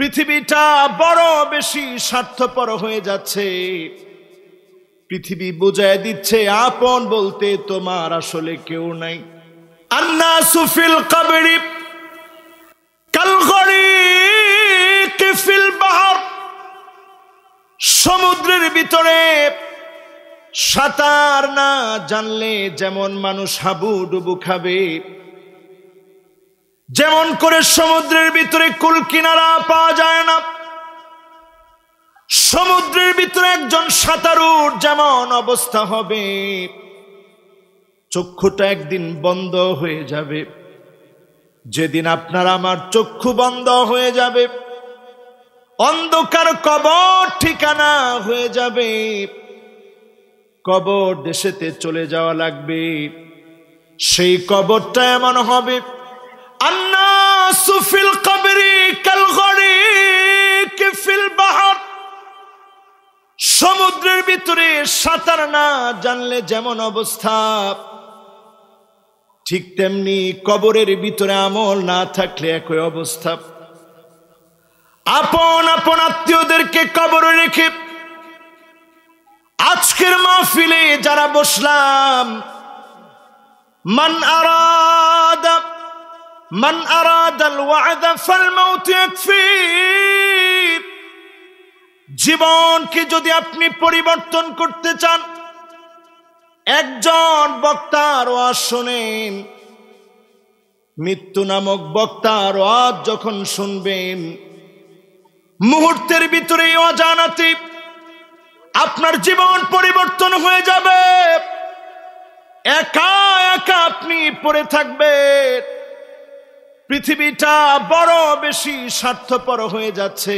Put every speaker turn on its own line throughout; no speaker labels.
পৃথিবীটা বড় বেশি স্বার্থপর হয়ে যাচ্ছে পৃথিবী বুঝায় দিচ্ছে আপন বলতে তোমার আসলে কেউ নাই আন্না সুফিল কাবেরি সমুদ্রের ভিতরে সাঁতার না জানলে যেমন মানুষ হাবু ডুবু খাবে যেমন করে সমুদ্রের ভিতরে কুল কিনারা পাওয়া যায় না সমুদ্রের ভিতরে একজন সাঁতারুর যেমন অবস্থা হবে চক্ষুটা একদিন বন্ধ হয়ে যাবে যেদিন আপনার আমার চক্ষু বন্ধ হয়ে যাবে অন্ধকার কবর ঠিকানা হয়ে যাবে কবর দেশেতে চলে যাওয়া লাগবে সেই কবরটা এমন হবে الناس في القبر كالغريق في البحر সমুদ্রের ভিতরে সাঁতার না জানলে যেমন অবস্থা ঠিক তেমনি কবরের ভিতরে আমল না থাকলে একই অবস্থা আপন আপন আত্মীয়দেরকে কবরে রেখে আজকের মাহফিলে যারা বসলাম মান আরা من أراد الوعد فالموت يكفي জীবনকে যদি আপনি পরিবর্তন করতে চান একজন বক্তার ওয়াজ শোনেন মৃত্যু নামক বক্তার ওয়াজ যখন শুনবেন মুহূর্তের ভিতরে অজানাতি আপনার জীবন পরিবর্তন হয়ে যাবে একা একা আপনি পড়ে থাকবেন পৃথিবীটা বড় বেশি স্বার্থপর হয়ে যাচ্ছে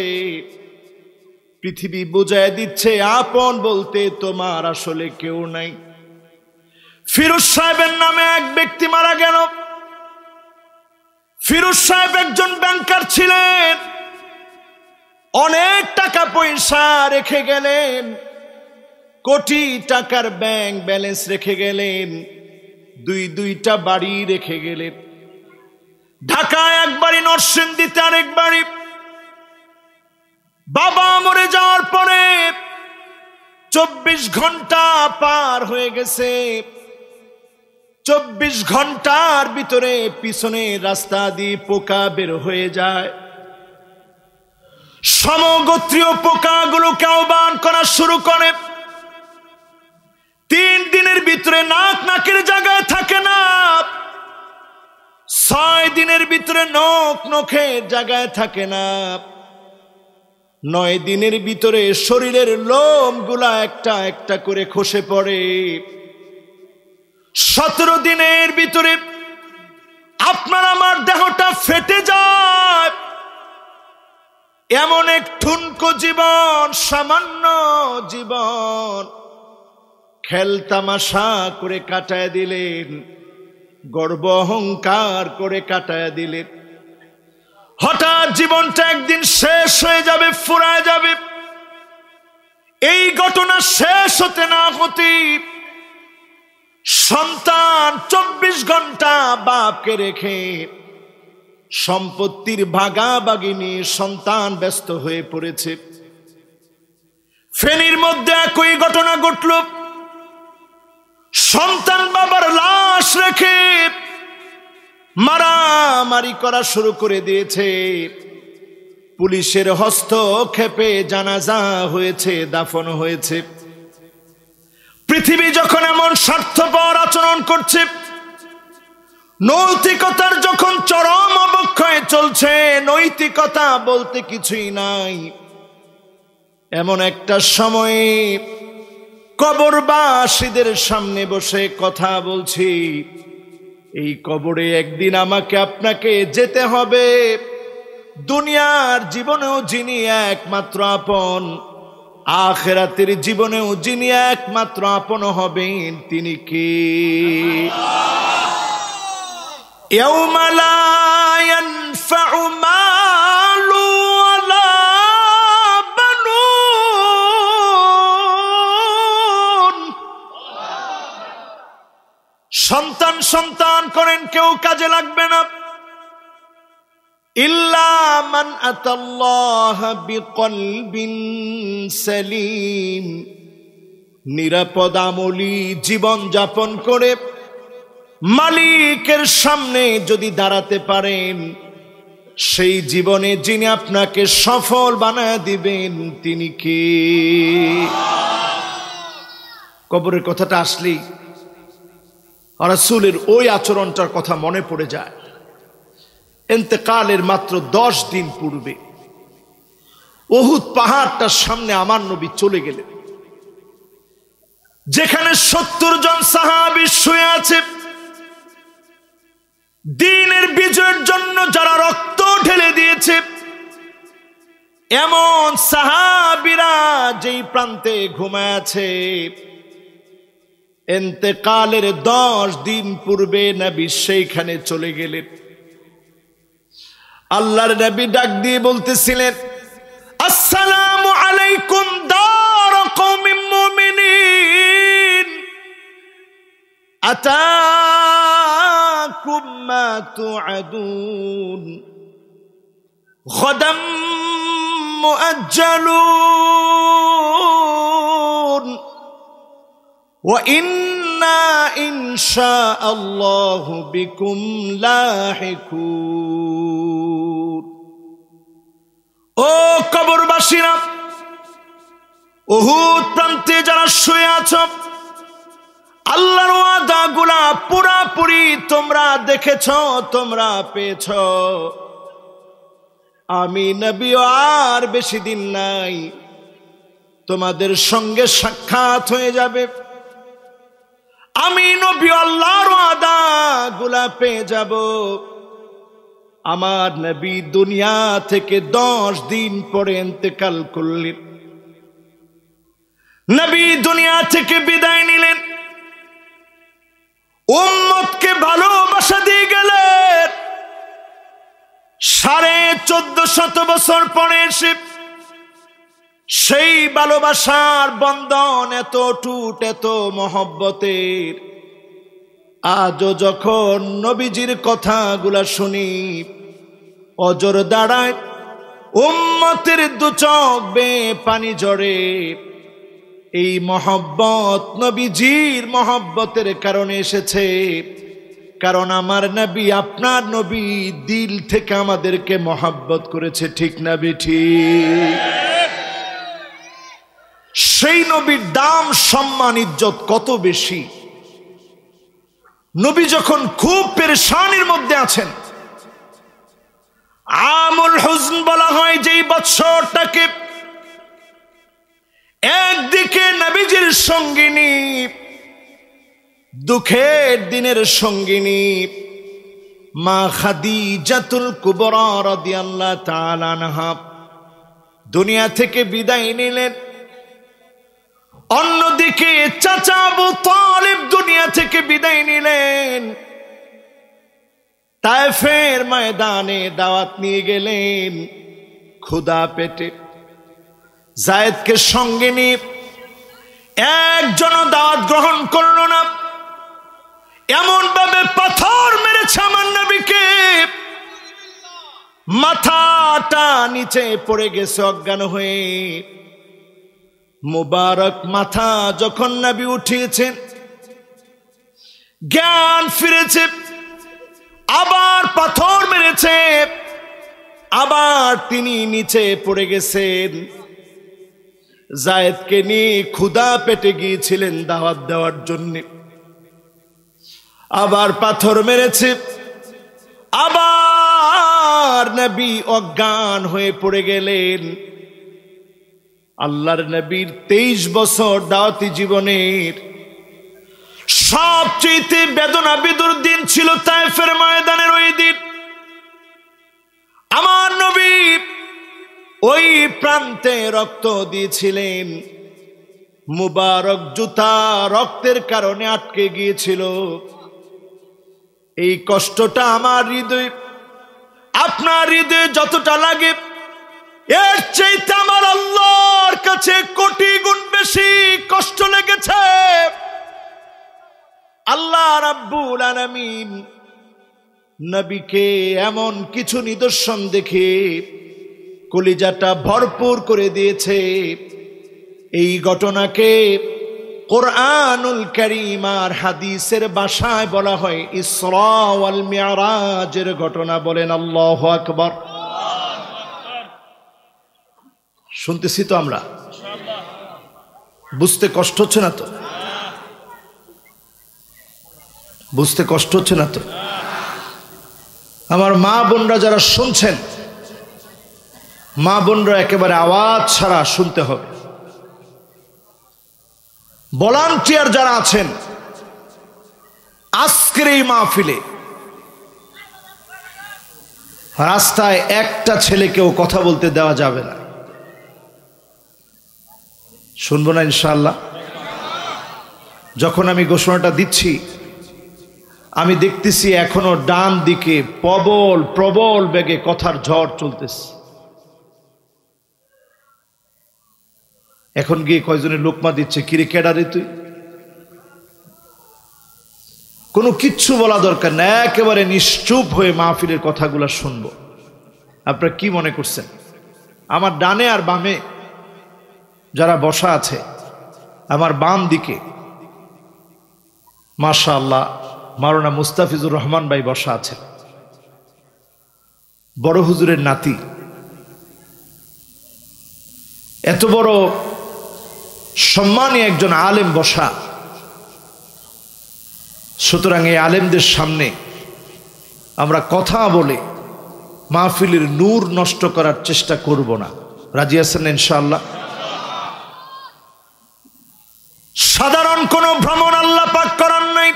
পৃথিবী বুঝায় দিচ্ছে আপন বলতে তোমার আসলে কেউ নাই ফিরুজ সাহেবের নামে এক ব্যক্তি মারা গেল ফিরুজ সাহেব একজন ব্যাংকার ছিলেন অনেক টাকা পয়সা রেখে গেলেন কোটি টাকার ব্যাংক ব্যালেন্স রেখে গেলেন দুই দুইটা বাড়ি রেখে গেলেন ঢাকায় একবারই নরসিংদীতে আরেকবারই বাবা মরে যাওয়ার পরে চব্বিশ ঘন্টা পার হয়ে গেছে চব্বিশ ঘন্টার ভিতরে পিছনে রাস্তা দিয়ে পোকা বের হয়ে যায় সমগোত্রীয় পোকাগুলোকে আহ্বান করা শুরু করে তিন দিনের ভিতরে নাক নাকের জায়গায় থাকে না ছয় দিনের ভিতরে নখ নখে জায়গায় থাকে না নয় দিনের ভিতরে শরীরের লোমগুলা একটা একটা করে খসে পড়ে সতেরো দিনের ভিতরে আপনার আমার দেহটা ফেটে যায় এমন এক ঠুনকো জীবন সামান্য জীবন খেলতামাশা করে কাটায় দিলেন গর্ব অহংকার করে কাটায় দিলেন হঠাৎ জীবনটা একদিন শেষ হয়ে যাবে ফুরায় যাবে এই ঘটনা শেষ হতে না হতে সন্তান চব্বিশ ঘন্টা বাপকে রেখে সম্পত্তির ভাগাভাগি নিয়ে সন্তান ব্যস্ত হয়ে পড়েছে ফেনির মধ্যে একই ঘটনা ঘটল সন্তান বাবার লাশ রেখে মারামারি করা শুরু করে দিয়েছে পুলিশের হস্তক্ষেপে জানাজা হয়েছে দাফন হয়েছে পৃথিবী যখন এমন স্বার্থপর আচরণ করছে নৈতিকতার যখন চরম অবক্ষয় চলছে নৈতিকতা বলতে কিছুই নাই এমন একটা সময়ে কবরবাসীদের সামনে বসে কথা বলছি এই কবরে একদিন আমাকে আপনাকে যেতে হবে দুনিয়ার জীবনেও যিনি একমাত্র আপন আখেরাতের জীবনেও যিনি একমাত্র আপন হবেন তিনি কি এও মালা সন্তান সন্তান করেন কেউ কাজে লাগবে না ইল্লামান আতাল্লাহ বিকলবিন সেলিম নিরাপদ আমলি জীবন যাপন করে মালিকের সামনে যদি দাঁড়াতে পারেন সেই জীবনে যিনি আপনাকে সফল বানা দিবেন তিনি কে কবরের কথাটা আসলেই রাসুলের ওই আচরণটার কথা মনে পড়ে যায় এতেকালের মাত্র দশ দিন পূর্বে অহুত পাহাড়টার সামনে আমার নবী চলে গেলেন যেখানে সত্তর জন সাহাবি শুয়ে আছে দিনের বিজয়ের জন্য যারা রক্ত ঢেলে দিয়েছে এমন সাহাবিরা যেই প্রান্তে ঘুমায় আছে এতেকালের দশ দিন পূর্বে নবী সেইখানে চলে গেলেন আল্লাহর নবী ডাক দিয়ে বলতেছিলেন আসসালাম আলাইকুম দার আতাকুম মা وإنا إن شاء الله بكم لاحقون ও কবরবাসীরা ওহুদ প্রান্তে যারা শুয়ে আছো আল্লাহর ওয়াদা গুলা পুরাপুরি তোমরা দেখেছ তোমরা পেয়েছ আমি নবীও আর বেশি দিন নাই তোমাদের সঙ্গে সাক্ষাৎ হয়ে যাবে আমি নবী আল্লাহর আদা গুলা পেয়ে যাব আমার নবী দুনিয়া থেকে দশ দিন পরে এতেকাল করলেন নবী দুনিয়া থেকে বিদায় নিলেন উম্মতকে ভালোবাসা দিয়ে গেলেন সাড়ে চোদ্দ শত বছর পরে এসে সেই ভালোবাসার বন্ধন এত টুট এত মহব্বতের আজও যখন নবীজির কথাগুলা শুনি অজর দাঁড়ায় উম্মতের দুচক বে পানি জড়ে এই মহব্বত নবীজির মহব্বতের কারণে এসেছে কারণ আমার নবী আপনার নবী দিল থেকে আমাদেরকে মহাব্বত করেছে ঠিক না ঠিক সেই নবীর দাম সম্মান ইজ্জত কত বেশি নবী যখন খুব পেরেশানির মধ্যে আছেন আমুল হুজন বলা হয় যেই বৎসরটাকে একদিকে নবীজির সঙ্গিনী দুঃখের দিনের সঙ্গিনী মা খাদি জাতুল কুবর দুনিয়া থেকে বিদায় নিলেন অন্যদিকে চাচা আবু তালিব দুনিয়া থেকে বিদায় নিলেন তাইফের ময়দানে দাওয়াত নিয়ে গেলেন খুদা পেটে জায়েদকে সঙ্গে নিয়ে একজন দাওয়াত গ্রহণ করল না এমন ভাবে পাথর মেরেছে আমার নবীকে মাথাটা নিচে পড়ে গেছে অজ্ঞান হয়ে মুবারক মাথা যখন নাবি উঠিয়েছেন জ্ঞান ফিরেছে আবার পাথর মেরেছে আবার তিনি নিচে পড়ে গেছেন জায়েদকে নিয়ে ক্ষুদা পেটে গিয়েছিলেন দাওয়াত দেওয়ার জন্য আবার পাথর মেরেছে আবার নবী অজ্ঞান হয়ে পড়ে গেলেন আল্লাহর নবীর তেইশ বছর দাওয়াতি জীবনের সবচেয়ে বেদনা বেদুর দিন ছিল তাইফের ময়দানের ওই দিন আমার নবী ওই প্রান্তে রক্ত দিয়েছিলেন মুবারক জুতা রক্তের কারণে আটকে গিয়েছিল এই কষ্টটা আমার হৃদয় আপনার হৃদয়ে যতটা লাগে এর চেয়ে আমার আল্লাহ কাছে কোটি গুণ বেশি কষ্ট লেগেছে আল্লাহ রাব্বুল আলামিন নবীকে এমন কিছু নিদর্শন দেখে কলিজাটা ভরপুর করে দিয়েছে এই ঘটনাকে কোরআনুল করিম আর হাদিসের বাসায় বলা হয় ইসরাওয়াল মিয়ারাজের ঘটনা বলেন আল্লাহ আকবর শুনতেছি তো আমরা বুঝতে কষ্ট হচ্ছে না তো বুঝতে কষ্ট হচ্ছে না তো আমার মা বোনরা যারা শুনছেন মা বোনরা একেবারে আওয়াজ ছাড়া শুনতে হবে ভলান্টিয়ার যারা আছেন আজকের এই মাহফিলে রাস্তায় একটা ছেলেকেও কথা বলতে দেওয়া যাবে না শুনবো না ইনশাল্লাহ যখন আমি ঘোষণাটা দিচ্ছি আমি দেখতেছি এখনো ডান দিকে প্রবল প্রবল বেগে কথার ঝড় চলতেছে এখন গিয়ে কয়জনের লোকমা দিচ্ছে কিরে কেডারে তুই কোনো কিচ্ছু বলা দরকার না একেবারে নিশ্চুপ হয়ে মাহফিলের কথাগুলো শুনবো আপনারা কি মনে করছেন আমার ডানে আর বামে যারা বসা আছে আমার বাম দিকে মাশা আল্লাহ মারোনা মুস্তাফিজুর রহমান ভাই বসা আছেন বড় হুজুরের নাতি এত বড় সম্মানী একজন আলেম বসা সুতরাং এই আলেমদের সামনে আমরা কথা বলে মাহফিলের নূর নষ্ট করার চেষ্টা করব না রাজিয়াসেন ইনশাআল্লাহ কোন ভ্রমণ আল্লাহ পাক করার নাই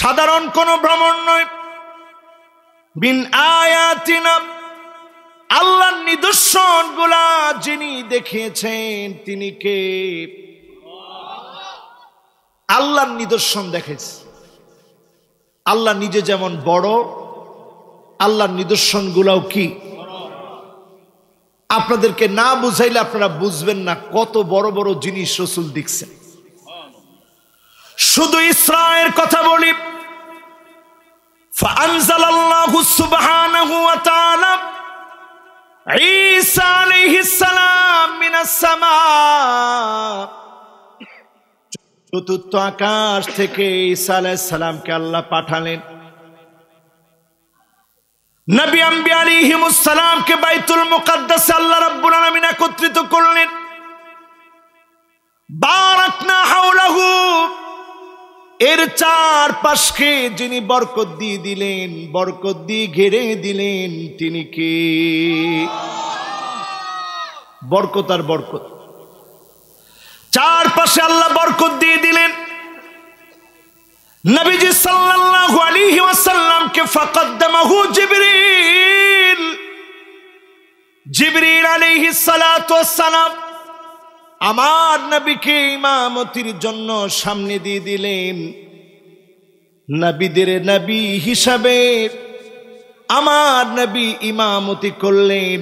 সাধারণ কোন ভ্রমণ নয় বিন আয়াতিনা আল্লাহর নিদর্শন গুলা যিনি দেখিয়েছেন তিনি কে আল্লাহর নিদর্শন দেখেছে আল্লাহ নিজে যেমন বড় আল্লাহর নিদর্শন গুলাও কি আপনাদেরকে না বুঝাইলে আপনারা বুঝবেন না কত বড় বড় জিনিস রসুল দেখছেন শুধু ইসরায়ের কথা বলি চতুর্থ আকাশ থেকে ঈসা আলাই সালামকে আল্লাহ পাঠালেন নবী আম্বি আলিহিমুসালামকে বাইতুল মুকাদ্দাসে আল্লাহ রাব্বুল আলামিন একত্রিত করলেন বারাকনা হাওলাহু এর চার পাশকে যিনি বরকত দিয়ে দিলেন বরকত দিয়ে ঘেরে দিলেন তিনি কে বরকত আর বরকত চার পাশে আল্লাহ বরকত দিয়ে দিলেন নবীজি সাল্লাল্লাহু আলাইহি ওয়াসাল্লামকে ফাকাদদামাহু জিবরীল জিবরীল আলাইহিস সালাতু ওয়াস সালাম আমার নবীকে ইমামতির জন্য সামনে দিয়ে দিলেন নবীদের নবী হিসাবে আমার নবী ইমামতি করলেন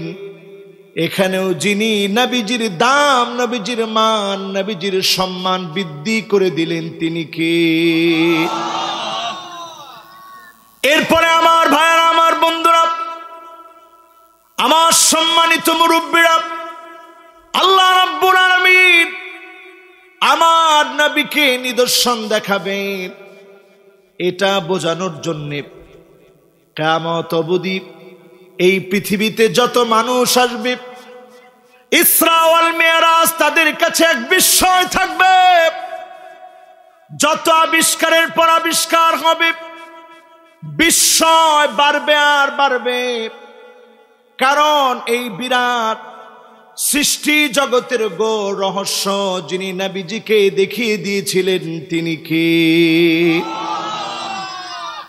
এখানেও যিনি নবীজির দাম নবীজির মান নবীজির সম্মান বৃদ্ধি করে দিলেন তিনি কে এরপরে আমার ভাইয়ারা আমার বন্ধুরা আমার সম্মানিত মুরব্বীরা আল্লাহ রাব্বুল আমার নাবিকে নিদর্শন দেখাবেন এটা বোঝানোর জন্যে কামত অবধি এই পৃথিবীতে যত মানুষ আসবে ইসরাওয়াল মেয়ারাজ তাদের কাছে এক বিস্ময় থাকবে যত আবিষ্কারের পর আবিষ্কার হবে বিস্ময় বাড়বে আর বাড়বে কারণ এই বিরাট সৃষ্টি জগতের গো রহস্য যিনি নাবিজিকে দেখিয়ে দিয়েছিলেন তিনি কে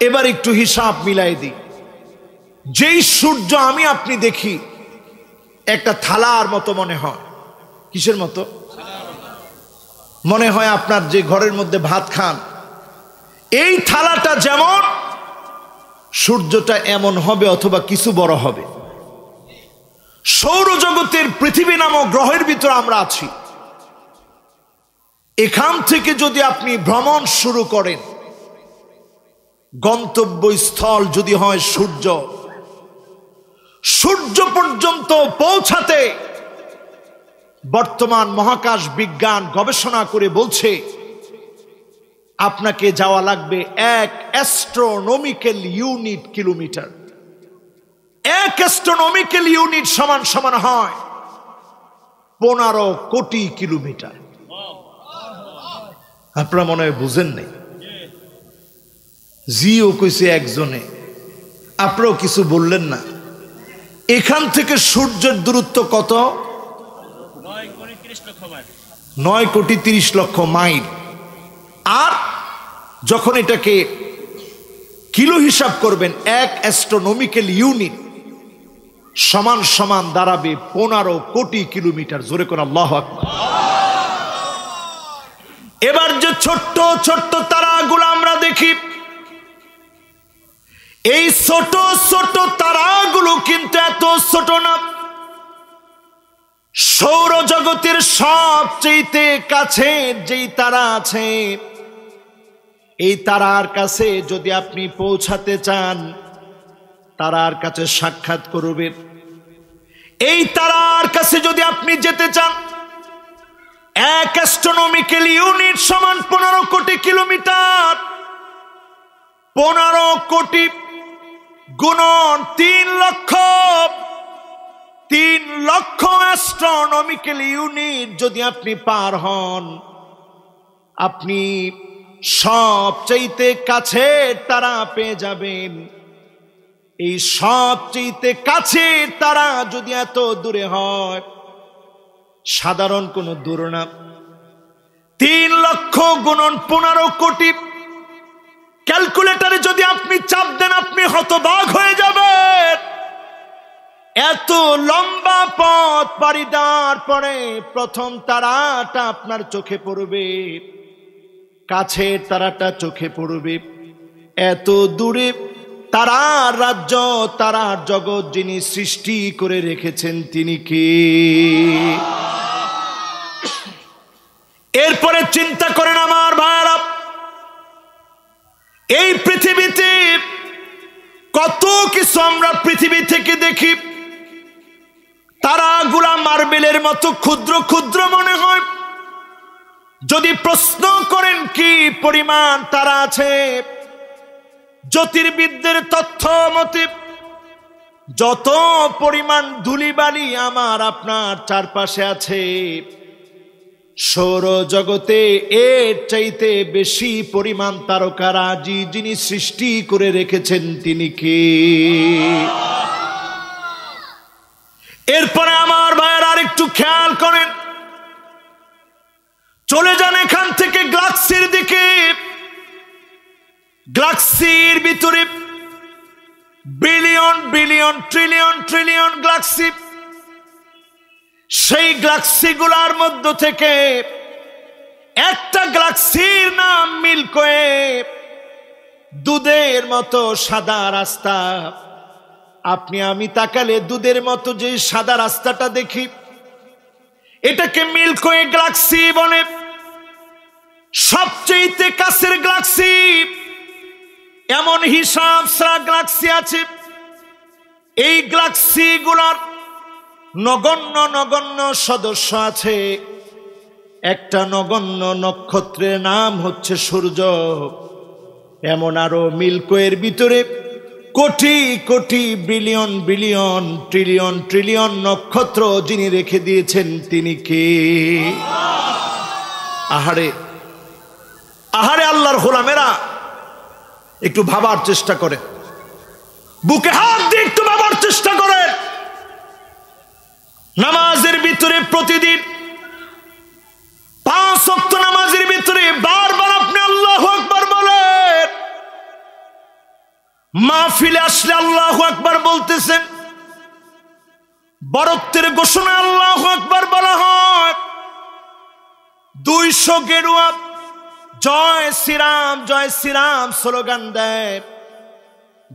এবার একটু হিসাব মিলাই দিই যেই সূর্য আমি আপনি দেখি একটা থালার মতো মনে হয় কিসের মতো মনে হয় আপনার যে ঘরের মধ্যে ভাত খান এই থালাটা যেমন সূর্যটা এমন হবে অথবা কিছু বড় হবে সৌরজগতের পৃথিবী নামক গ্রহের ভিতরে আমরা আছি এখান থেকে যদি আপনি ভ্রমণ শুরু করেন গন্তব্যস্থল যদি হয় সূর্য সূর্য পর্যন্ত পৌঁছাতে বর্তমান মহাকাশ বিজ্ঞান গবেষণা করে বলছে আপনাকে যাওয়া লাগবে এক অ্যাস্ট্রোনমিক্যাল ইউনিট কিলোমিটার এক অ্যাস্ট্রোনমিক্যাল ইউনিট সমান সমান হয় পনেরো কোটি কিলোমিটার আপনারা মনে হয় বুঝেন নাই জিও কইছে একজনে আপনারাও কিছু বললেন না এখান থেকে সূর্যের দূরত্ব কত নয় কোটি তিরিশ লক্ষ মাইল আর যখন এটাকে কিলো হিসাব করবেন এক অ্যাস্ট্রোনমিক্যাল ইউনিট সমান সমান দাঁড়াবে পনেরো কোটি কিলোমিটার জোরে করে আল্লাহ এবার যে ছোট্ট ছোট্ট তারাগুলো আমরা দেখি এই ছোট ছোট তারাগুলো কিন্তু এত ছোট না সৌরজগতের সবচেয়ে কাছে যেই তারা আছে এই তারার কাছে যদি আপনি পৌঁছাতে চান তারার কাছে সাক্ষাৎ করবে এই তারার কাছে যদি আপনি যেতে চান এক অ্যাস্ট্রোনমিক্যাল ইউনিট সমান পনেরো কোটি কিলোমিটার পনেরো কোটি গুণন তিন লক্ষ তিন লক্ষ অ্যাস্ট্রোনমিক্যাল ইউনিট যদি আপনি পার হন আপনি সবচাইতে কাছে তারা পেয়ে যাবেন এই সবচেয়েতে কাছে তারা যদি এত দূরে হয় সাধারণ কোনো দূর না তিন লক্ষ গুণন পনেরো কোটি ক্যালকুলেটারে যদি আপনি চাপ দেন আপনি হতবাগ হয়ে যাবেন এত লম্বা পথ পাড়ি দেওয়ার পরে প্রথম তারাটা আপনার চোখে পড়বে কাছে তারাটা চোখে পড়বে এত দূরে তারার রাজ্য তারার জগৎ যিনি সৃষ্টি করে রেখেছেন তিনি কি এরপরে চিন্তা করেন আমার ভাইরা এই পৃথিবীতে কত কিছু আমরা পৃথিবী থেকে দেখি তারাগুলা মার্বেলের মতো ক্ষুদ্র ক্ষুদ্র মনে হয় যদি প্রশ্ন করেন কি পরিমাণ তারা আছে জ্যোতির্বিদদের তথ্য মতে যত পরিমাণ ধুলিবালি আমার আপনার চারপাশে আছে সৌরজগতে এর চাইতে বেশি পরিমাণ তারকারাজি যিনি সৃষ্টি করে রেখেছেন তিনি কে এরপরে আমার ভাইয়ের আরেকটু খেয়াল করেন চলে যান এখান থেকে গ্লাক্সির দিকে গ্লাক্সির ভিতরে billion billion trillion trillion galaxy সেই গ্লাক্সিগুলার মধ্য থেকে একটা গ্লাক্সির নাম মিল্কোয়ে দুধের মতো সাদা রাস্তা আপনি আমি তাকালে দুধের মতো যে সাদা রাস্তাটা দেখি এটাকে মিল্কোয়ে গ্লাক্সি বলে সবচেয়ে কাছের গ্লাক্সি এমন হিসাব সারা গ্লাক্সি আছে এই গ্লাক্সি গুলার নগণ্য নগণ্য সদস্য আছে একটা নগণ্য নক্ষত্রের নাম হচ্ছে সূর্য এমন আরো মিল্কোয়ের ভিতরে কোটি কোটি বিলিয়ন বিলিয়ন ট্রিলিয়ন ট্রিলিয়ন নক্ষত্র যিনি রেখে দিয়েছেন তিনি কে আহারে আহারে আল্লাহর হোলামেরা একটু ভাবার চেষ্টা করে বুকে হাত দিয়ে একটু ভাবার চেষ্টা করে নামাজের ভিতরে প্রতিদিন পাঁচ অক্ত নামাজের ভিতরে বারবার আপনি আল্লাহ আকবার বলেন মা ফিলে আসলে আল্লাহ আকবার বলতেছেন বরত্বের ঘোষণা আল্লাহ আকবার বলা হয় দুইশো গেরুয়া জয় শ্রীরাম জয় শ্রীরাম স্লোগান দেয়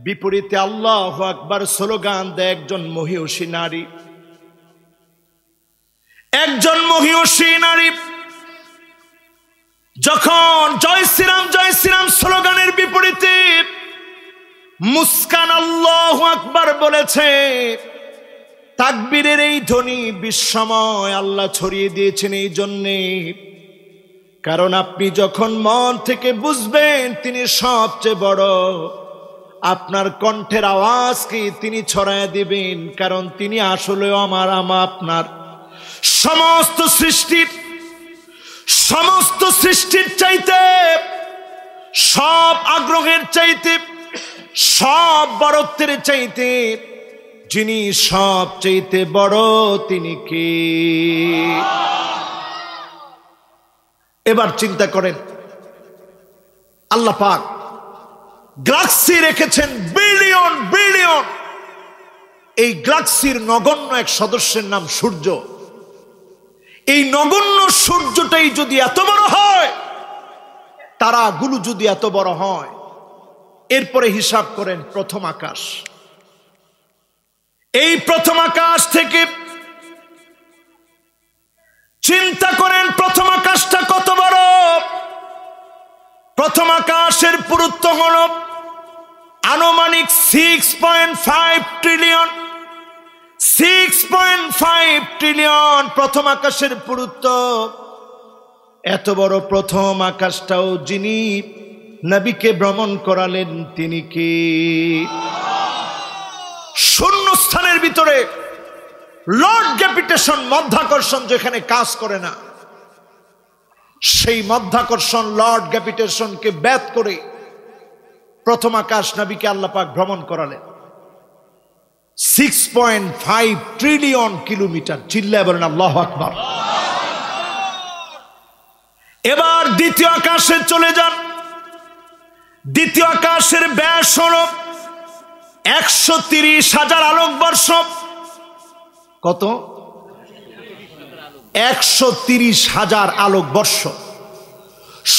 বিপরীতে আল্লাহ আকবার স্লোগান দেয় একজন মহিষী নারী একজন মহিষী নারী যখন জয় শ্রীরাম জয় শ্রীরাম স্লোগানের বিপরীতে মুস্কান আল্লাহ আকবর বলেছে তাকবীরের এই ধ্বনি বিশ্বময় আল্লাহ ছড়িয়ে দিয়েছেন এই জন্যে কারণ আপনি যখন মন থেকে বুঝবেন তিনি সবচেয়ে বড় আপনার কণ্ঠের আওয়াজকে তিনি ছড়ায় দিবেন কারণ তিনি আসলেও আমার আমা আপনার সমস্ত সৃষ্টির সমস্ত সৃষ্টির চাইতে সব আগ্রহের চাইতে সব বরত্বের চাইতে যিনি সব চাইতে বড় তিনি কি এবার চিন্তা করেন আল্লাহ পাক গ্লাক্সি রেখেছেন বিলিয়ন বিলিয়ন এই গ্লাক্সির নগণ্য এক সদস্যের নাম সূর্য এই নগণ্য সূর্যটাই যদি এত বড় হয় তারা তারাগুলো যদি এত বড় হয় এরপরে হিসাব করেন প্রথম আকাশ এই প্রথম আকাশ থেকে চিন্তা করেন প্রথম আকাশটা কত বড় প্রথম আকাশের পুরুত্ব হল আনুমানিক six point five trillion six point five trillion প্রথম আকাশের পুরুত্ব এত বড় প্রথম আকাশটাও যিনি নবীকে ভ্রমণ করালেন তিনি কি শূন্য স্থানের ভিতরে লর্ড ডেপিটেশন মধ্যাকর্ষণ যেখানে কাজ করে না সেই মধ্যাকর্ষণ লর্ড গ্যাপিটেশনকে ব্যাত করে প্রথম আকাশ নাবিকে আল্লাপাক ভ্রমণ করালেন six point five trillion kilometre চিল্লায় বলেন আল্লাহ আকবর এবার দ্বিতীয় আকাশে চলে যান দ্বিতীয় আকাশের ব্যাস হল একশো তিরিশ হাজার আলোকবর্ষ কত একশো তিরিশ হাজার আলোকবর্ষ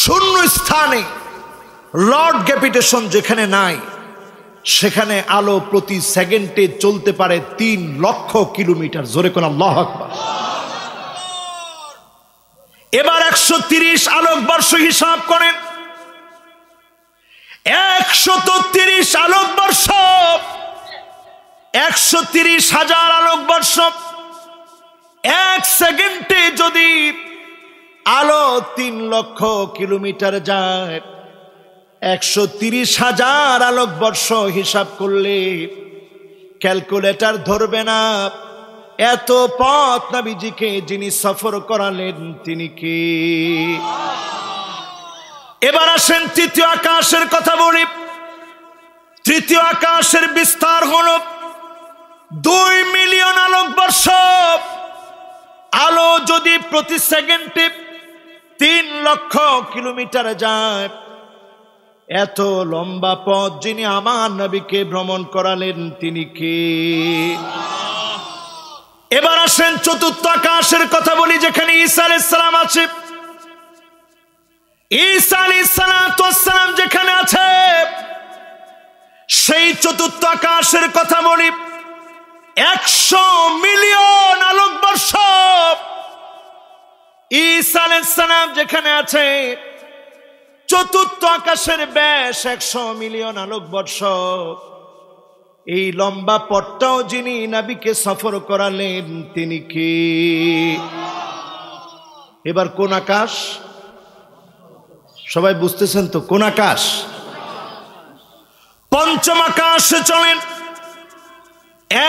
শূন্য স্থানে লর্ড গ্যাপিটেশন যেখানে নাই সেখানে আলো প্রতি সেকেন্ডে চলতে পারে তিন লক্ষ কিলোমিটার জোরে কোন আল্লাহ এবার একশো তিরিশ আলোকবর্ষ হিসাব করেন তো তিরিশ আলোকবর্ষ একশো তিরিশ হাজার আলোকবর্ষ এক সেকেন্ডে যদি আলো তিন লক্ষ কিলোমিটার যায় একশো তিরিশ হাজার আলোকবর্ষ হিসাব করলে ক্যালকুলেটার ধরবে না এত পথ নাবিজিকে যিনি সফর করালেন তিনি কি এবার আসেন তৃতীয় আকাশের কথা বলি তৃতীয় আকাশের বিস্তার হলো দুই মিলিয়ন আলোকবর্ষ আলো যদি প্রতি সেকেন্ডে তিন লক্ষ কিলোমিটারে যায় এত লম্বা পথ যিনি আমার নবীকে ভ্রমণ করালেন তিনি কে এবার আসেন চতুর্থ আকাশের কথা বলি যেখানে ঈসা ইসলাম আছে ঈসা ইসলাম যেখানে আছে সেই চতুর্থ আকাশের কথা বলি একশো মিলিয়ন আলোকবর্ষ ইসালাম যেখানে আছে চতুর্থ আকাশের ব্যাস একশো মিলিয়ন আলোকবর্ষ এই লম্বা পথটাও যিনি নাবিকে সফর করালেন তিনি কি এবার কোন আকাশ সবাই বুঝতেছেন তো কোন আকাশ পঞ্চম আকাশে চলেন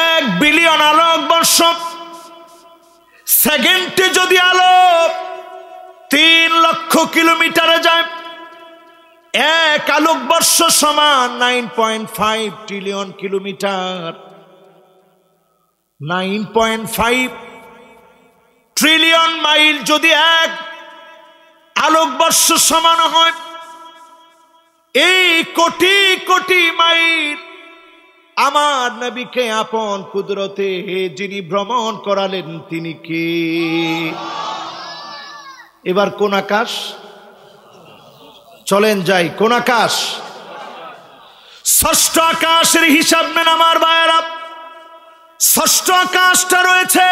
এক বিলিয়ন আলোক বর্ষ সেকেন্ডে যদি আলো তিন লক্ষ কিলোমিটারে যায় এক আলোক বর্ষ সমান nine point five trillion kilometre nine point five trillion mile যদি এক বর্ষ সমান হয় এই কোটি কোটি মাইল আমার নবীকে আপন কুদরতে যিনি ভ্রমণ করালেন তিনি কে এবার কোন আকাশ চলেন যাই কোন আকাশ ষষ্ঠ আকাশের হিসাব নেন আমার বায়রা ষষ্ঠ আকাশটা রয়েছে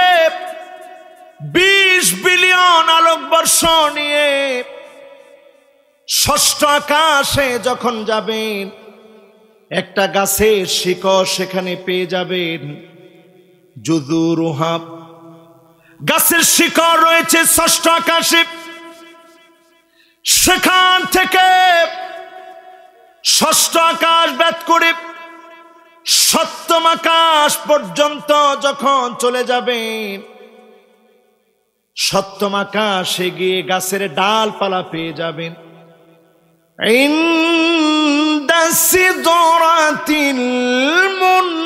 বিশ বিলিয়ন আলোকবর্ষ নিয়ে ষষ্ঠ আকাশে যখন যাবেন একটা গাছের শিকড় সেখানে পেয়ে যাবেন যদু গাছের শিকড় রয়েছে ষষ্ঠ আকাশে সেখান থেকে ষষ্ঠ আকাশ ব্যাত করে সপ্তম আকাশ পর্যন্ত যখন চলে যাবেন সপ্তম আকাশে গিয়ে গাছের ডালপালা পেয়ে যাবেন سدرة المنتهى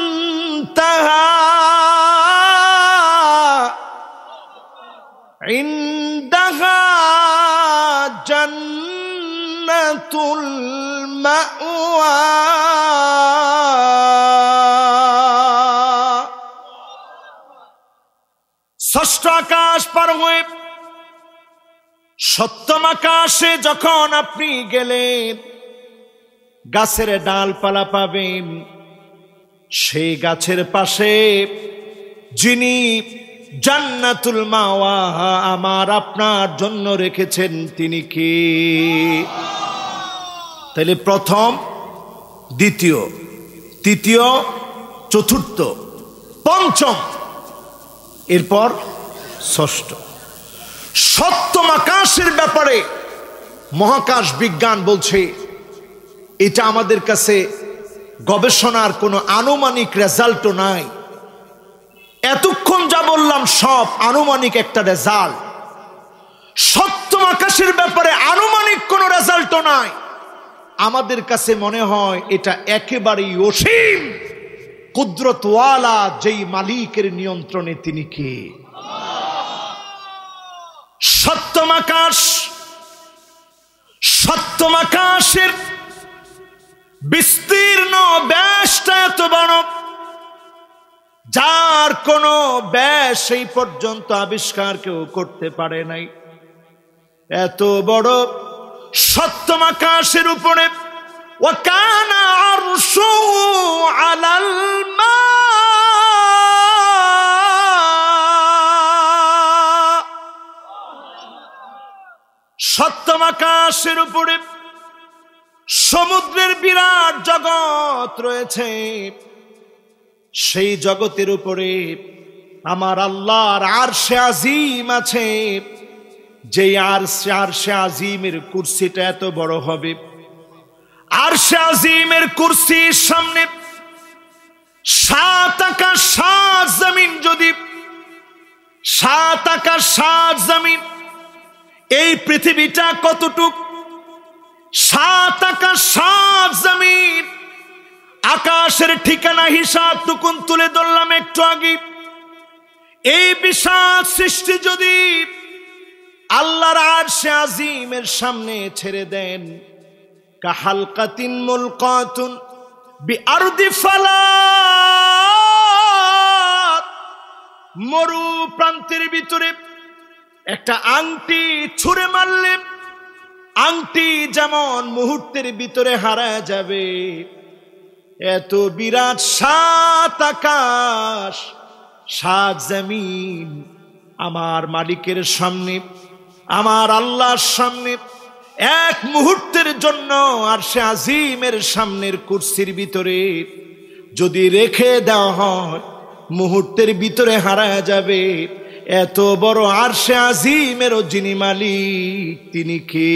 عندها جنة المأوى ষষ্ঠ আকাশ পার হয়ে সপ্তম আকাশে যখন আপনি গেলেন গাছের ডালপালা পাবেন সেই গাছের পাশে যিনি জান্নাতুল মাওয়া আমার আপনার জন্য রেখেছেন তিনি কি তাহলে প্রথম দ্বিতীয় তৃতীয় চতুর্থ পঞ্চম এরপর ষষ্ঠ সপ্তম আকাশের ব্যাপারে মহাকাশ বিজ্ঞান বলছে এটা আমাদের কাছে গবেষণার কোনো আনুমানিক রেজাল্টও নাই এতক্ষণ যা বললাম সব আনুমানিক একটা রেজাল্ট সপ্তম আকাশের ব্যাপারে আনুমানিক কোনো রেজাল্টও নাই আমাদের কাছে মনে হয় এটা একেবারেই অসীম কুদরতওয়ালা যেই মালিকের নিয়ন্ত্রণে তিনি কে সপ্তম আকাশ সপ্তম আকাশের বিস্তীর্ণ ব্যাসটা এত বড় যার কোন ব্যাস এই পর্যন্ত আবিষ্কার কেউ করতে পারে নাই এত বড় সত্যম আকাশের উপরে কানা আর আলাল মা আকাশের উপরে সমুদ্রের বিরাট জগৎ রয়েছে সেই জগতের উপরে আমার আল্লাহর আর সে আজিম আছে যে আর সে আর সে আজিমের কুর্সিটা এত বড় হবে আর সে আজিমের কুর্সির সামনে সাত আকা সাত জমিন যদি সাত আকা সাত জমিন এই পৃথিবীটা কতটুকু সাত আকাশ সাত জমিন আকাশের ঠিকানা হিসাব টুকুন তুলে ধরলাম একটু আগে এই বিষাদ সৃষ্টি যদি আল্লাহর আর সে আজিমের সামনে ছেড়ে দেন কাহালকাতিন মুল কাতুন বিআরদি ফালাত মরু প্রান্তের ভিতরে একটা আংটি ছুড়ে মারলেন আংটি যেমন মুহূর্তের ভিতরে হারা যাবে এত বিরাট সাত আকাশ সাত জমিন আমার মালিকের সামনে আমার আল্লাহর সামনে এক মুহূর্তের জন্য আর সে আজিমের সামনের কুর্সির ভিতরে যদি রেখে দেওয়া হয় মুহূর্তের ভিতরে হারা যাবে এত বড় আরশে আজিমেরও যিনি মালিক তিনি কে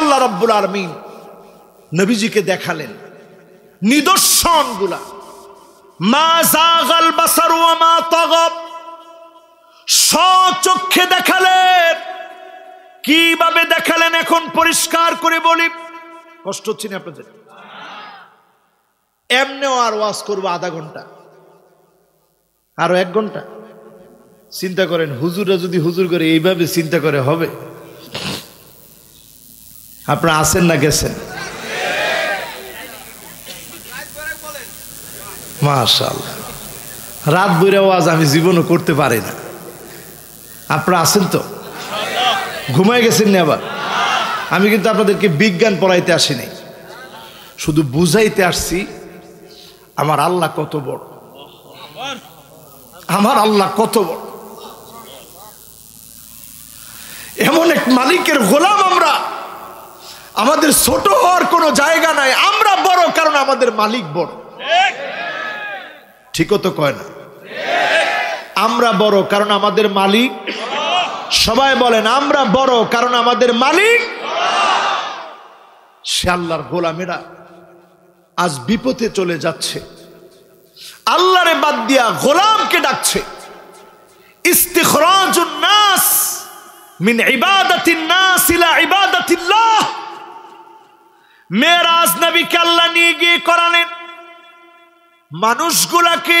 আল্লাহ রব্বুল আরমিন নবীজিকে দেখালেন নিদর্শন গুলা সচক্ষে দেখালেন কিভাবে দেখালেন এখন পরিষ্কার করে বলি কষ্ট হচ্ছে না আপনাদের এমনিও আর ওয়াজ করবো আধা ঘন্টা আরো এক ঘন্টা চিন্তা করেন হুজুরা যদি হুজুর করে এইভাবে চিন্তা করে হবে আপনারা আসেন না গেছেন মাশাল রাত বইরে আওয়াজ আমি জীবনও করতে পারি না আপনারা আছেন তো ঘুমায় গেছেন না আবার আমি কিন্তু আপনাদেরকে বিজ্ঞান পড়াইতে আসিনি শুধু বুঝাইতে আসছি আমার আল্লাহ কত বড় আমার আল্লাহ কত বড় এমন এক মালিকের গোলাম আমরা আমাদের ছোট হওয়ার কোনো জায়গা নাই আমরা বড় কারণ আমাদের মালিক বড় ঠিক তো কয় না আমরা বড় কারণ আমাদের মালিক সবাই বলেন আমরা বড় কারণ আমাদের মালিক সে আল্লাহর গোলামেরা আজ বিপথে চলে যাচ্ছে আল্লাহরে বাদ দিয়া গোলামকে ডাকছে আল্লাহ নিয়ে গিয়ে করালেন মানুষগুলাকে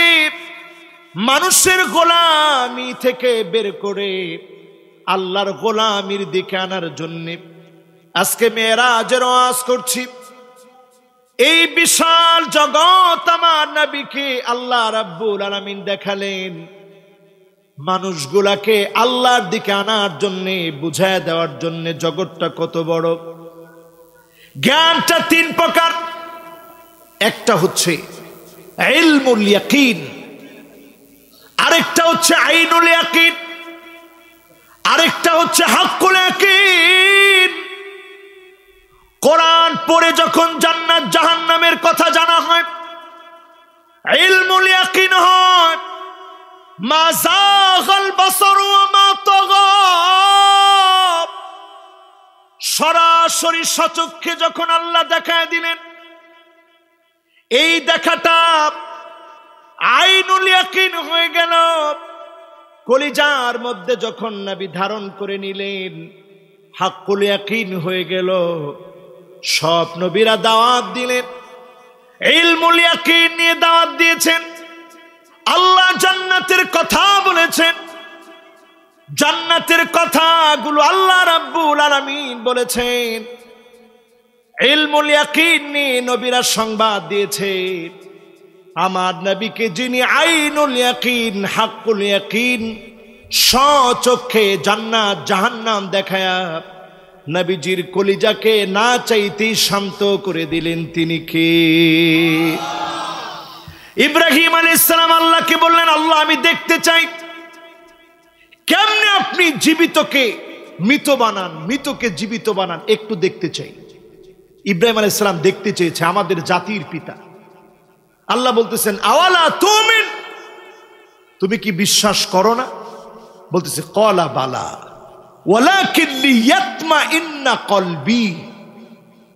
মানুষের গোলামি থেকে বের করে আল্লাহর গোলামির দিকে আনার জন্যে আজকে মেয়েরা আজ করছি এই বিশাল জগৎ আমার নবীকে আল্লাহ রাব্বুল আলমিন দেখালেন মানুষগুলাকে আল্লাহর দিকে আনার জন্যে বুঝায় দেওয়ার জন্যে জগৎটা কত বড় জ্ঞানটা তিন প্রকার একটা হচ্ছে আরেকটা হচ্ছে আইনুল আরেকটা হচ্ছে হাক্কুল একিন কোরআন পরে যখন জান্নাত জাহান্নামের কথা জানা হয় হয় সরাসরি সচক্ষে যখন আল্লাহ দেখায় দিলেন এই দেখাটা আইনুল ইয়াকিন হয়ে গেল কলিজার মধ্যে যখন নাবি ধারণ করে নিলেন হাক্কুল ইয়াকিন হয়ে গেল সব নবীরা দাওয়াত দিলেন ইলমুল নিয়ে দাওয়াত দিয়েছেন আল্লাহ জান্নাতের কথা বলেছেন জান্নাতের কথাগুলো আল্লাহ রাব্বুল আলামিন বলেছেন ইলমুল নিয়ে নবীরা সংবাদ দিয়েছেন আমার নবীকে যিনি আইনুল ইয়াকিন হাক্কুল ইয়াকিন সচক্ষে জান্নাত জাহান্নাম দেখায়া নবীজির কলিজাকে না চাইতেই শান্ত করে দিলেন তিনি কে ইব্রাহিম আলী ইসলাম আল্লাহকে বললেন আল্লাহ আমি দেখতে চাই কেমনে আপনি জীবিতকে মৃত বানান মৃতকে জীবিত বানান একটু দেখতে চাই ইব্রাহিম আলী ইসলাম দেখতে চেয়েছে আমাদের জাতির পিতা আল্লাহ বলতেছেন আওয়ালা তুমি তুমি কি বিশ্বাস করো না বলতেছে কলা বালা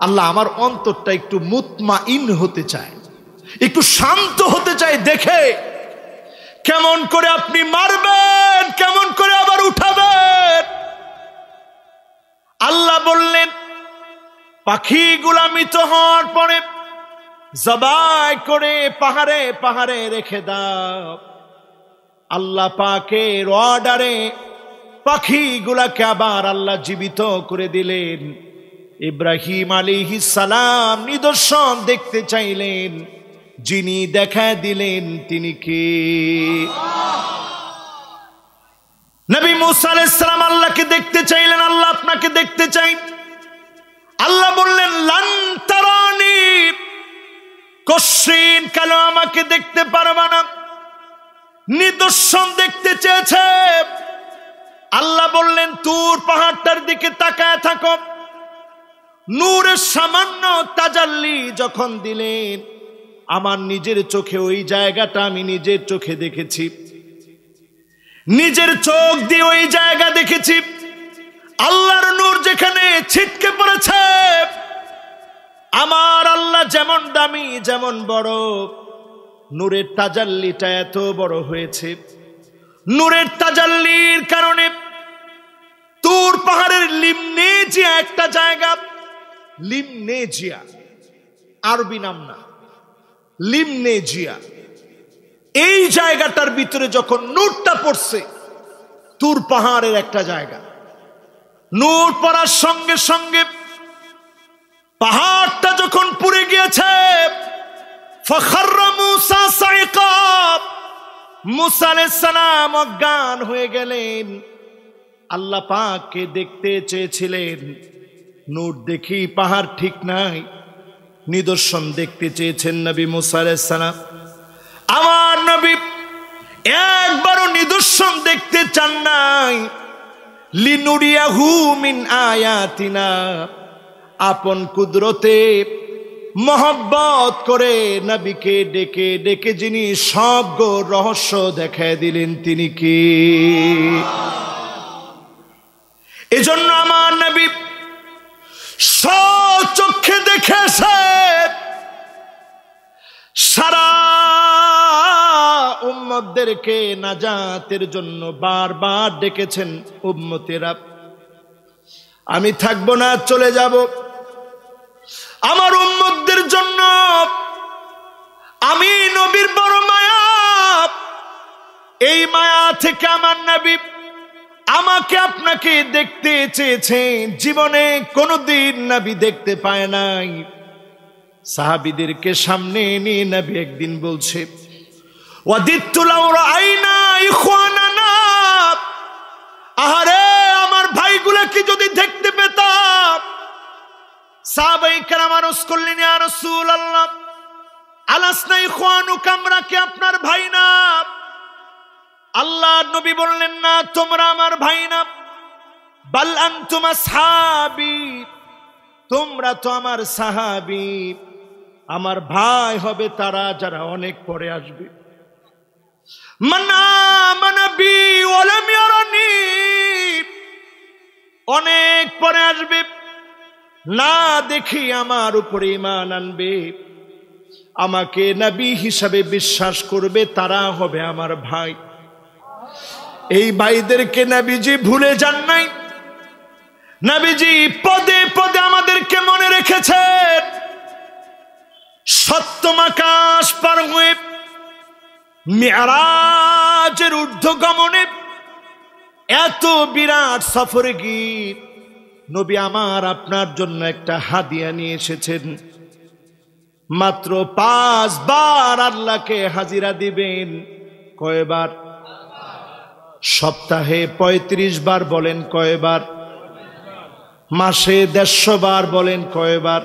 আল্লাহ আমার অন্তরটা একটু মুতমা ইন হতে চায় একটু শান্ত হতে চায় দেখে কেমন করে আপনি মারবেন কেমন করে আবার উঠাবেন আল্লাহ বললেন গুলামি মৃত হওয়ার পরে জবাই করে পাহাড়ে পাহাড়ে রেখে দাও আল্লাহ পাকের অর্ডারে পাখিগুলাকে আবার আল্লাহ জীবিত করে দিলেন ইব্রাহিম আলী সালাম নিদর্শন দেখতে চাইলেন যিনি দেখা দিলেন তিনি কে নবী মুসালাম আল্লাহকে দেখতে চাইলেন আল্লাহ আপনাকে দেখতে চাই আল্লাহ বললেন লান্তারানি কশ্চিন কেন আমাকে দেখতে পারবা না নিদর্শন দেখতে চেয়েছে আল্লাহ বললেন তুর পাহাড়টার দিকে তাকায় থাকো নূরের সামান্য তাজাল্লি যখন দিলেন আমার নিজের চোখে ওই জায়গাটা আমি নিজের চোখে দেখেছি নিজের চোখ দিয়ে ওই জায়গা দেখেছি আল্লাহর নূর যেখানে ছিটকে পড়েছে আমার আল্লাহ যেমন দামি যেমন বড় নূরের তাজাল্লিটা এত বড় হয়েছে নূরের তাজাল্লির কারণে তোর পাহাড়ের লিমনেজিয়া একটা জায়গা লিমনেজিয়া আরবি নাম না লিমনেজিয়া এই জায়গাটার ভিতরে যখন নূরটা পড়ছে তুর পাহাড়ের একটা জায়গা নোট পড়ার সঙ্গে সঙ্গে পাহাড়টা যখন পুড়ে গিয়েছে মুসা সালাম অজ্ঞান হয়ে গেলেন আল্লাহ পাককে দেখতে চেয়েছিলেন নূর দেখি পাহাড় ঠিক নাই নিদর্শন দেখতে চেয়েছেন নবী মুসালাম আমার নবী একবারও নিদর্শন দেখতে চান নাই লিনুরিয়াহু মিন আয়াতিনা আপন কুদরতে মহব্বত করে নবীকে ডেকে ডেকে যিনি সব রহস্য দেখায় দিলেন তিনি কি এজন্য আমার নবী সচক্ষে দেখেছে সারা উম্মতদেরকে নাজাতের জন্য বারবার ডেকেছেন উম্মতেরা আমি থাকবো না চলে যাব আমার উম্মতদের জন্য আমি নবীর বড় মায়া এই মায়া থেকে আমার নবী আমাকে আপনাকে দেখতে চেয়েছেন জীবনে কোনোদিন নাবি দেখতে পায় নাই সাহাবিদেরকে সামনে নিয়ে নাবি একদিন বলছে আহারে আমার ভাইগুলাকে যদি দেখতে পেতাম সাহাবাইকার আমার করলেন আর রসুল আল্লাহ আলাস নাই খোয়ানু কামরা কি আপনার ভাই না আল্লাহ নবী বললেন না তোমরা আমার ভাই না বাল্লান তোমার সাহাবি তোমরা তো আমার সাহাবি আমার ভাই হবে তারা যারা অনেক পরে আসবে অনেক পরে আসবে না দেখি আমার উপরে ইমান আনবে আমাকে নবী হিসাবে বিশ্বাস করবে তারা হবে আমার ভাই এই ভাইদেরকে নাবিজি ভুলে যান নাই নাবিজি পদে পদে আমাদেরকে মনে রেখেছেন সপ্তম আকাশ পার হয়ে মেয়ারাজের গমনে এত বিরাট সফরে গীত নবী আমার আপনার জন্য একটা হাদিয়া নিয়ে এসেছেন মাত্র পাঁচবার আল্লাহকে হাজিরা দিবেন কয়বার সপ্তাহে ৩৫ বার বলেন কয়বার মাসে দেড়শো বার বলেন কয়বার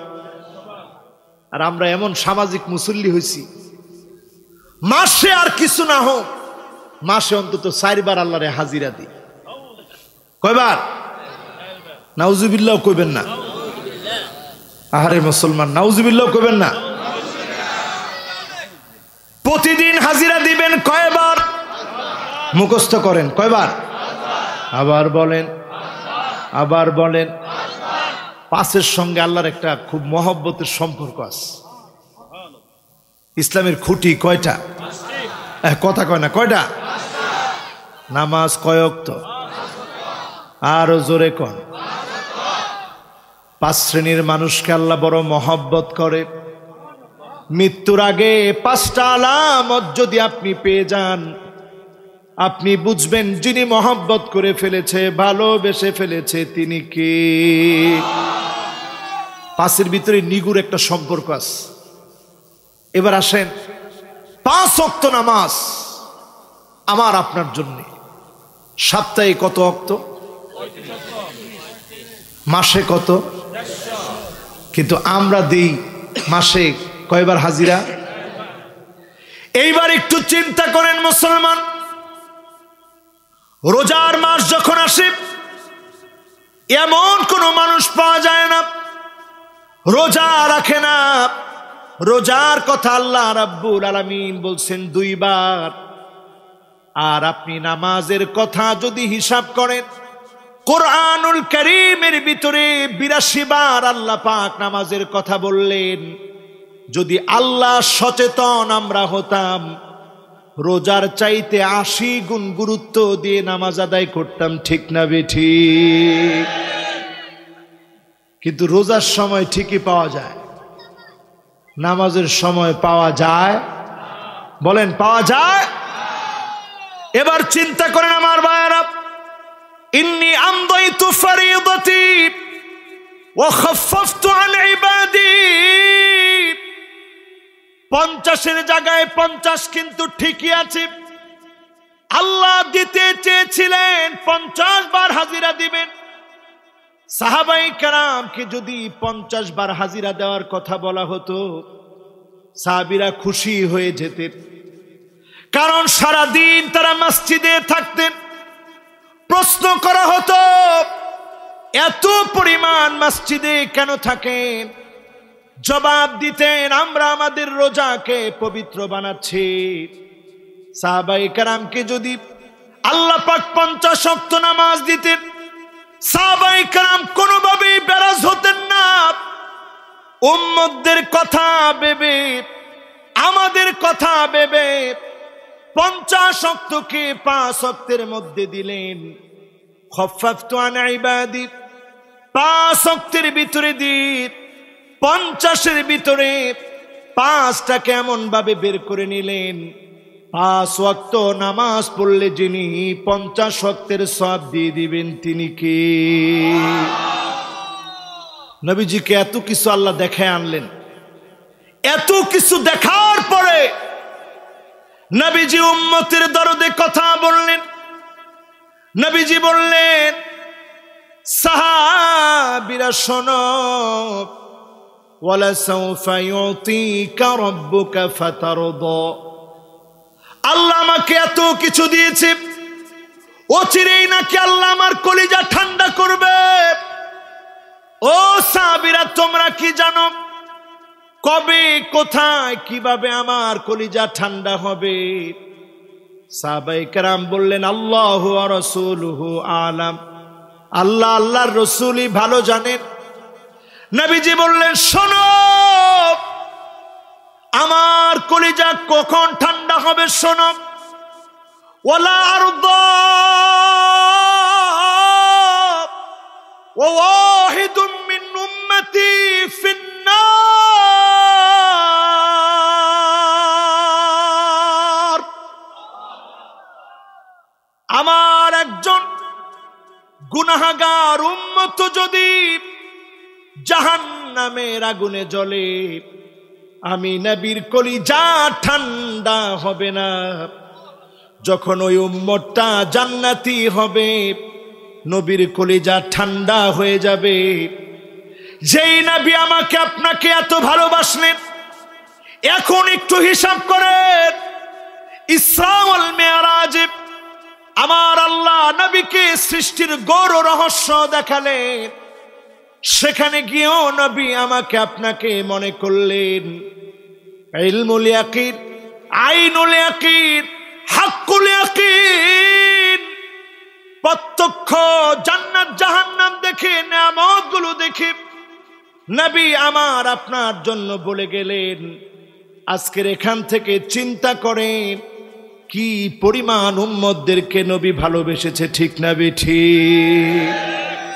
আর আমরা এমন সামাজিক মুসল্লি হয়েছি মাসে আর কিছু না হোক মাসে অন্তত চারবার আল্লাহরে হাজিরা দিই কয়বার নাউজুবিল্লাহ কইবেন না আহারে মুসলমান নাউজুবিল্লাহ কইবেন না প্রতিদিন হাজিরা মুখস্থ করেন কয়বার আবার বলেন আবার বলেন পাঁচের সঙ্গে আল্লাহর একটা খুব মহব্বতের সম্পর্ক আছে ইসলামের খুঁটি কয়টা কথা কয় না কয়টা নামাজ কয়ক্ত আরো জোরে কন পাঁচ শ্রেণীর মানুষকে আল্লাহ বড় মহব্বত করে মৃত্যুর আগে পাঁচটা আলামত যদি আপনি পেয়ে যান আপনি বুঝবেন যিনি মহাব্বত করে ফেলেছে ভালোবেসে ফেলেছে তিনি কে পাঁচের ভিতরে নিগুর একটা সম্পর্ক আস এবার আসেন পাঁচ অক্ত নামাজ আমার আপনার জন্যে সপ্তাহে কত অক্ত মাসে কত কিন্তু আমরা দেই মাসে কয়বার হাজিরা এইবার একটু চিন্তা করেন মুসলমান রোজার মাস যখন আসে এমন কোনো মানুষ পাওয়া যায় না রোজা রাখে না রোজার কথা আল্লাহ রাব্বুল আলমিন বলছেন দুইবার আর আপনি নামাজের কথা যদি হিসাব করেন কোরআনুল করিমের ভিতরে বিরাশি বার আল্লাহ পাক নামাজের কথা বললেন যদি আল্লাহ সচেতন আমরা হতাম রোজার চাইতে আশি গুণ গুরুত্ব দিয়ে নামাজ আদায় করতাম ঠিক না বেঠি কিন্তু রোজার সময় ঠিকই পাওয়া যায় নামাজের সময় পাওয়া যায় বলেন পাওয়া যায় এবার চিন্তা করেন আমার বায়রা ইন্নি আমদই তুফারি ওয়া খাফফতু আন ইবাদি পঞ্চাশের জায়গায় পঞ্চাশ কিন্তু ঠিকই আছে আল্লাহ দিতে চেয়েছিলেন পঞ্চাশ বার হাজিরা দিবেন সাহাবাই কারামকে যদি পঞ্চাশ বার হাজিরা দেওয়ার কথা বলা হতো সাহাবিরা খুশি হয়ে যেতেন কারণ সারা দিন তারা মসজিদে থাকতেন প্রশ্ন করা হতো এত পরিমাণ মসজিদে কেন থাকেন জবাব দিতেন আমরা আমাদের রোজাকে পবিত্র বানাচ্ছি সাহাবাই কারামকে যদি আল্লাহ পাক পঞ্চাশ শক্ত নামাজ দিতেন সাহাবাই কারাম কোনোভাবেই বেরাজ হতেন না উম্মদের কথা বেবে আমাদের কথা বেবে পঞ্চাশ শক্তকে পাঁচ শক্তের মধ্যে দিলেন খফাফ তো দ্বীপ পাঁচ শক্তের ভিতরে দ্বীপ পঞ্চাশের ভিতরে পাঁচটা কেমন ভাবে বের করে নিলেন পাঁচ অক্ত নামাজ পড়লে যিনি পঞ্চাশ অক্তের সব দিয়ে দিবেন তিনি কে নবীজিকে এত কিছু আল্লাহ দেখায় আনলেন এত কিছু দেখার পরে নবীজি উম্মতের দরদে কথা বললেন নবীজি বললেন সাহাবিরা সনব ولسوف يعطيك ربك فترضى আল্লাহ আমাকে এত কিছু দিয়েছে অচিরেই নাকি আল্লাহ আমার কলিজা ঠান্ডা করবে ও সাবিরা তোমরা কি জানো কবে কোথায় কিভাবে আমার কলিজা ঠান্ডা হবে সাবাইকার বললেন আল্লাহ রসুল হু আলাম আল্লাহ আল্লাহর রসুলই ভালো জানেন নবীজি বললেন শোনো আমার কলিজা কখন ঠান্ডা হবে শোনো ওলা আর আমার একজন গুনাহাগার উন্মত যদি জাহান নামের আগুনে জলে আমি নবীর কলি যা ঠান্ডা হবে না যখন ওই উম্মতটা জান্নাতি হবে নবীর কলিজা ঠান্ডা হয়ে যাবে যেই নাবি আমাকে আপনাকে এত ভালোবাসলেন এখন একটু হিসাব করেন ইসলামল মেয়ারাজ আমার আল্লাহ নবীকে সৃষ্টির গৌর রহস্য দেখালেন সেখানে গিয়েও নবী আমাকে আপনাকে মনে করলেন ইলমুল ইয়াকিন আইনুল ইয়াকিন হাক্কুল ইয়াকিন প্রত্যক্ষ জান্নাত জাহান্নাম দেখে নামতগুলো দেখে নবী আমার আপনার জন্য বলে গেলেন আজকের এখান থেকে চিন্তা করেন কি পরিমাণ উম্মদদেরকে নবী ভালোবেসেছে ঠিক না ঠিক